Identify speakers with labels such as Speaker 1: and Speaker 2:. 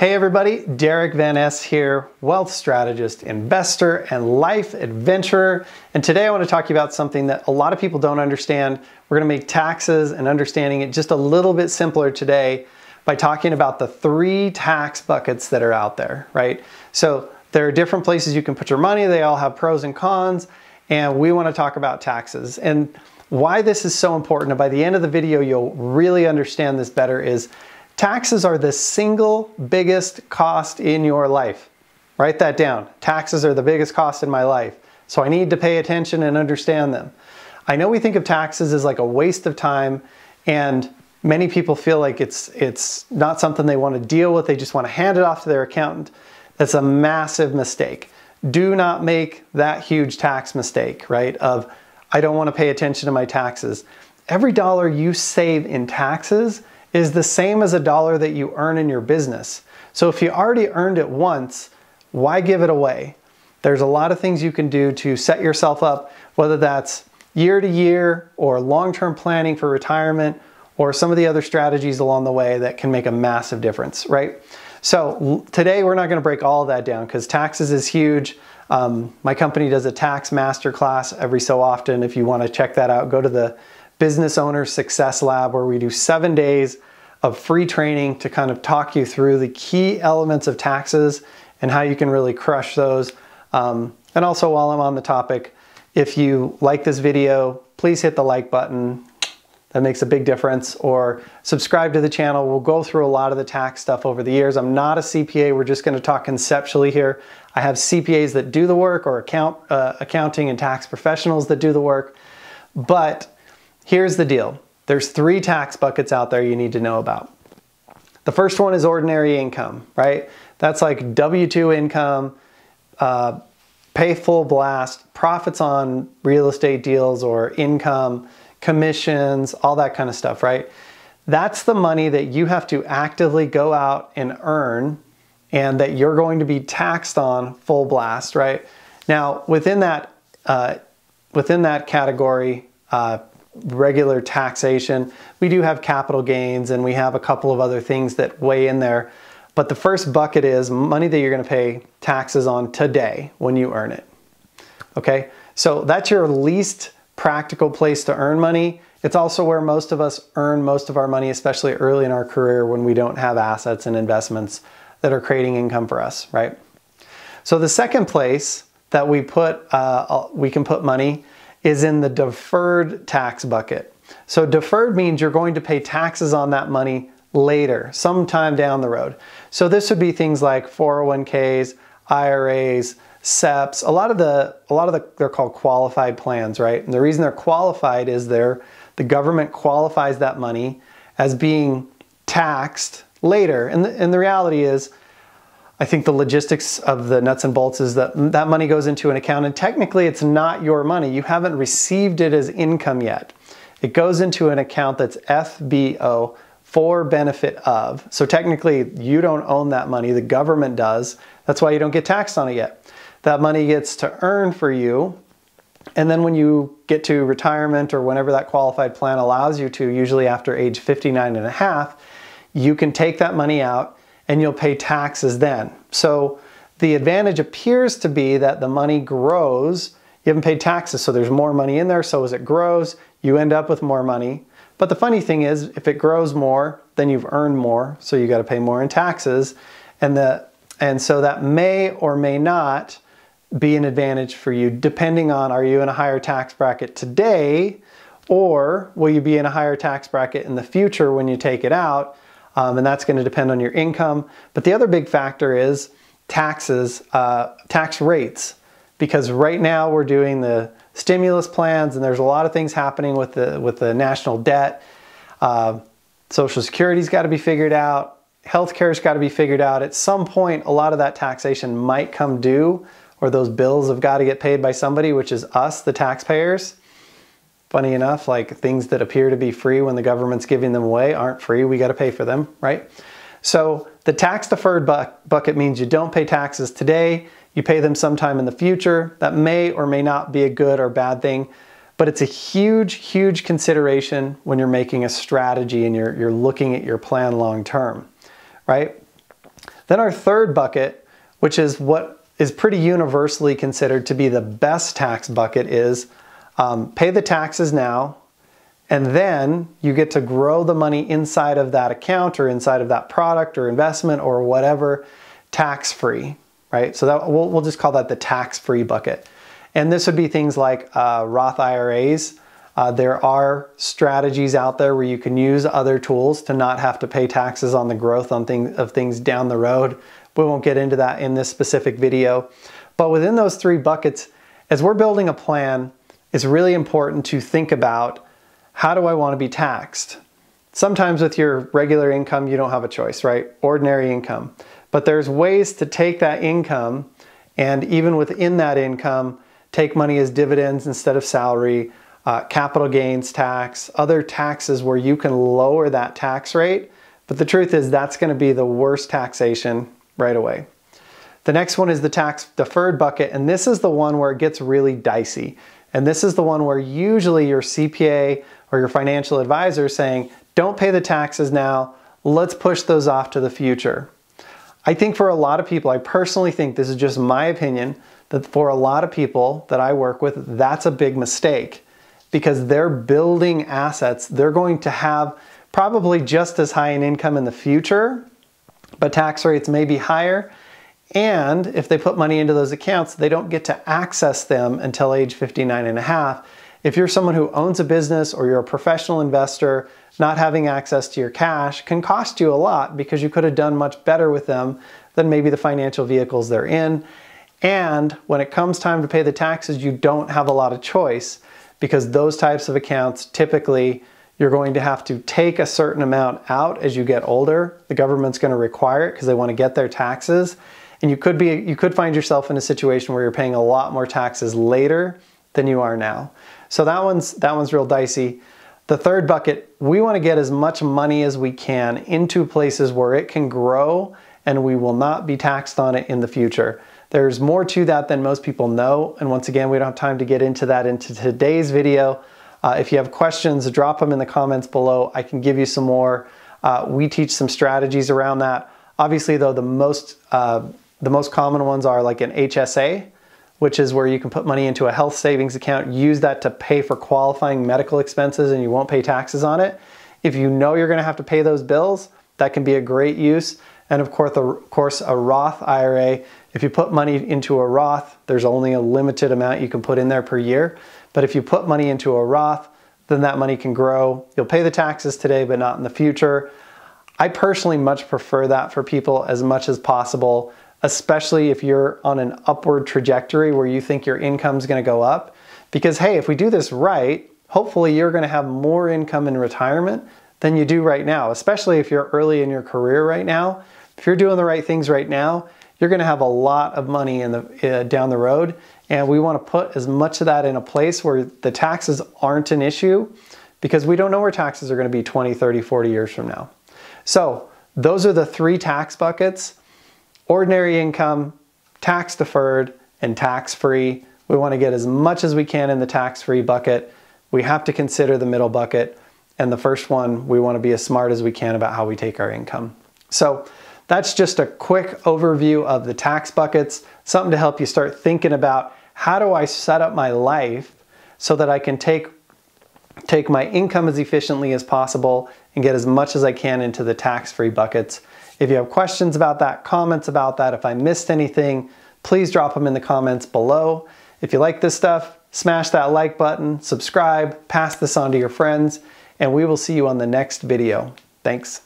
Speaker 1: Hey everybody, Derek Van S here, wealth strategist, investor, and life adventurer. And today I want to talk to you about something that a lot of people don't understand. We're going to make taxes and understanding it just a little bit simpler today by talking about the three tax buckets that are out there, right? So there are different places you can put your money, they all have pros and cons, and we want to talk about taxes. And why this is so important, and by the end of the video, you'll really understand this better, is Taxes are the single biggest cost in your life. Write that down. Taxes are the biggest cost in my life. So I need to pay attention and understand them. I know we think of taxes as like a waste of time and many people feel like it's it's not something they want to deal with. They just want to hand it off to their accountant. That's a massive mistake. Do not make that huge tax mistake, right? Of I don't want to pay attention to my taxes. Every dollar you save in taxes is the same as a dollar that you earn in your business. So if you already earned it once, why give it away? There's a lot of things you can do to set yourself up, whether that's year to year or long-term planning for retirement or some of the other strategies along the way that can make a massive difference, right? So today we're not gonna break all of that down because taxes is huge. Um, my company does a tax master class every so often. If you wanna check that out, go to the Business Owner Success Lab where we do seven days of free training to kind of talk you through the key elements of taxes and how you can really crush those. Um, and also while I'm on the topic, if you like this video, please hit the like button. That makes a big difference. Or subscribe to the channel. We'll go through a lot of the tax stuff over the years. I'm not a CPA. We're just going to talk conceptually here. I have CPAs that do the work or account uh, accounting and tax professionals that do the work. But here's the deal. There's three tax buckets out there you need to know about. The first one is ordinary income, right? That's like W-2 income, uh, pay full blast, profits on real estate deals or income, commissions, all that kind of stuff, right? That's the money that you have to actively go out and earn and that you're going to be taxed on full blast, right? Now, within that, uh, within that category, uh, regular taxation. We do have capital gains and we have a couple of other things that weigh in there. But the first bucket is money that you're going to pay taxes on today when you earn it. Okay, so that's your least practical place to earn money. It's also where most of us earn most of our money, especially early in our career when we don't have assets and investments that are creating income for us, right? So the second place that we put, uh, we can put money is in the deferred tax bucket. So deferred means you're going to pay taxes on that money later, sometime down the road. So this would be things like 401ks, IRAs, SEPs. A lot of the a lot of the they're called qualified plans, right? And the reason they're qualified is they're the government qualifies that money as being taxed later. And the, and the reality is I think the logistics of the nuts and bolts is that that money goes into an account and technically it's not your money. You haven't received it as income yet. It goes into an account that's FBO for benefit of. So technically you don't own that money, the government does. That's why you don't get taxed on it yet. That money gets to earn for you and then when you get to retirement or whenever that qualified plan allows you to, usually after age 59 and a half, you can take that money out and you'll pay taxes then. So the advantage appears to be that the money grows. You haven't paid taxes, so there's more money in there. So as it grows, you end up with more money. But the funny thing is, if it grows more, then you've earned more, so you got to pay more in taxes, and the and so that may or may not be an advantage for you, depending on are you in a higher tax bracket today, or will you be in a higher tax bracket in the future when you take it out, um, and that's going to depend on your income. But the other big factor is taxes, uh, tax rates, because right now we're doing the stimulus plans and there's a lot of things happening with the, with the national debt. Uh, Social Security's got to be figured out. Healthcare's got to be figured out. At some point, a lot of that taxation might come due or those bills have got to get paid by somebody, which is us, the taxpayers. Funny enough, like things that appear to be free when the government's giving them away aren't free. We got to pay for them, right? So the tax deferred bu bucket means you don't pay taxes today. You pay them sometime in the future. That may or may not be a good or bad thing, but it's a huge, huge consideration when you're making a strategy and you're, you're looking at your plan long term, right? Then our third bucket, which is what is pretty universally considered to be the best tax bucket, is um, pay the taxes now, and then you get to grow the money inside of that account or inside of that product or investment or whatever tax free, right? So that we'll, we'll just call that the tax free bucket. And this would be things like uh, Roth IRAs. Uh, there are strategies out there where you can use other tools to not have to pay taxes on the growth on thing, of things down the road. We won't get into that in this specific video. But within those three buckets, as we're building a plan, it's really important to think about how do I want to be taxed? Sometimes with your regular income, you don't have a choice, right? Ordinary income. But there's ways to take that income and even within that income, take money as dividends instead of salary, uh, capital gains tax, other taxes where you can lower that tax rate. But the truth is that's gonna be the worst taxation right away. The next one is the tax deferred bucket, and this is the one where it gets really dicey. And this is the one where usually your CPA or your financial advisor is saying, don't pay the taxes now, let's push those off to the future. I think for a lot of people, I personally think this is just my opinion, that for a lot of people that I work with, that's a big mistake because they're building assets. They're going to have probably just as high an income in the future, but tax rates may be higher and if they put money into those accounts, they don't get to access them until age 59 and a half. If you're someone who owns a business or you're a professional investor, not having access to your cash can cost you a lot because you could have done much better with them than maybe the financial vehicles they're in. And when it comes time to pay the taxes, you don't have a lot of choice because those types of accounts typically you're going to have to take a certain amount out as you get older. The government's going to require it because they want to get their taxes. And you could be you could find yourself in a situation where you're paying a lot more taxes later than you are now. So that one's that one's real dicey. The third bucket, we want to get as much money as we can into places where it can grow and we will not be taxed on it in the future. There's more to that than most people know. And once again, we don't have time to get into that into today's video. Uh, if you have questions, drop them in the comments below. I can give you some more. Uh, we teach some strategies around that. Obviously, though, the most uh, the most common ones are like an HSA, which is where you can put money into a health savings account, use that to pay for qualifying medical expenses and you won't pay taxes on it. If you know you're gonna have to pay those bills, that can be a great use. And of course, of course, a Roth IRA. If you put money into a Roth, there's only a limited amount you can put in there per year. But if you put money into a Roth, then that money can grow. You'll pay the taxes today, but not in the future. I personally much prefer that for people as much as possible especially if you're on an upward trajectory where you think your income's gonna go up. Because hey, if we do this right, hopefully you're gonna have more income in retirement than you do right now, especially if you're early in your career right now. If you're doing the right things right now, you're gonna have a lot of money in the, uh, down the road. And we wanna put as much of that in a place where the taxes aren't an issue because we don't know where taxes are gonna be 20, 30, 40 years from now. So those are the three tax buckets ordinary income, tax deferred, and tax free. We want to get as much as we can in the tax free bucket. We have to consider the middle bucket. And the first one, we want to be as smart as we can about how we take our income. So that's just a quick overview of the tax buckets, something to help you start thinking about how do I set up my life so that I can take, take my income as efficiently as possible and get as much as I can into the tax-free buckets if you have questions about that, comments about that, if I missed anything, please drop them in the comments below. If you like this stuff, smash that like button, subscribe, pass this on to your friends, and we will see you on the next video. Thanks.